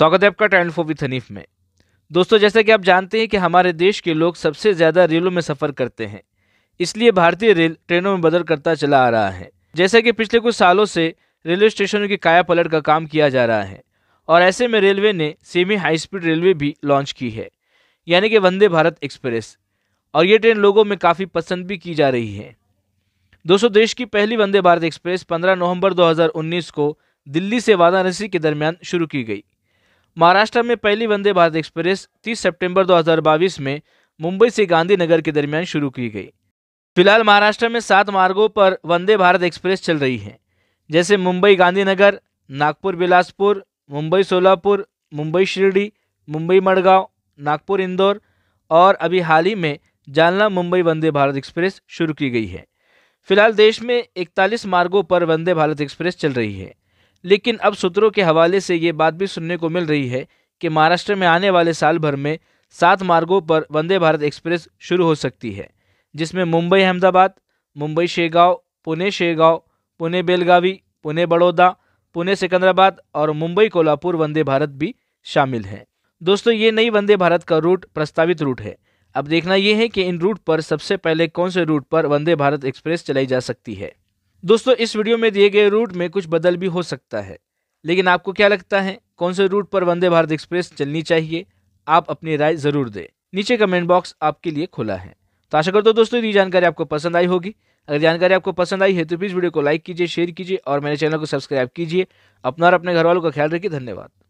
स्वागत है आपका टैलेंट फो विथ हनीफ में दोस्तों जैसा कि आप जानते हैं कि हमारे देश के लोग सबसे ज़्यादा रेलों में सफ़र करते हैं इसलिए भारतीय रेल ट्रेनों में बदल करता चला आ रहा है जैसे कि पिछले कुछ सालों से रेलवे स्टेशनों की काया पलट का काम किया जा रहा है और ऐसे में रेलवे ने सेमी हाई स्पीड रेलवे भी लॉन्च की है यानी कि वंदे भारत एक्सप्रेस और ये ट्रेन लोगों में काफ़ी पसंद भी की जा रही है दोस्तों देश की पहली वंदे भारत एक्सप्रेस 15 नवंबर 2019 को दिल्ली से वाराणसी के दरमियान शुरू की गई महाराष्ट्र में पहली वंदे भारत एक्सप्रेस 30 सितंबर 2022 में मुंबई से गांधीनगर के दरमियान शुरू की गई फिलहाल महाराष्ट्र में सात मार्गों पर वंदे भारत एक्सप्रेस चल रही है जैसे मुंबई गांधीनगर नागपुर बिलासपुर मुंबई सोलापुर मुंबई शिरडी मुंबई मड़गांव नागपुर इंदौर और अभी हाल ही में जालना मुंबई वंदे भारत एक्सप्रेस शुरू की गई है फिलहाल देश में 41 मार्गों पर वंदे भारत एक्सप्रेस चल रही है लेकिन अब सूत्रों के हवाले से ये बात भी सुनने को मिल रही है कि महाराष्ट्र में आने वाले साल भर में सात मार्गों पर वंदे भारत एक्सप्रेस शुरू हो सकती है जिसमें मुंबई अहमदाबाद मुंबई शेगांव पुणे शेगांव पुणे बेलगावी पुणे बड़ौदा पुणे सिकंदराबाद और मुंबई कोल्हापुर वंदे भारत भी शामिल हैं दोस्तों ये नई वंदे भारत का रूट प्रस्तावित रूट है अब देखना यह है कि इन रूट पर सबसे पहले कौन से रूट पर वंदे भारत एक्सप्रेस चलाई जा सकती है दोस्तों इस वीडियो में दिए गए रूट में कुछ बदल भी हो सकता है लेकिन आपको क्या लगता है कौन से रूट पर वंदे भारत एक्सप्रेस चलनी चाहिए आप अपनी राय ज़रूर दें नीचे कमेंट बॉक्स आपके लिए खुला है तो आशा करता हूँ दोस्तों ये जानकारी आपको पसंद आई होगी अगर जानकारी आपको पसंद आई है तो प्लीज़ वीडियो को लाइक कीजिए शेयर कीजिए और मेरे चैनल को सब्सक्राइब कीजिए अपना और अपने घर वालों का ख्याल रखिए धन्यवाद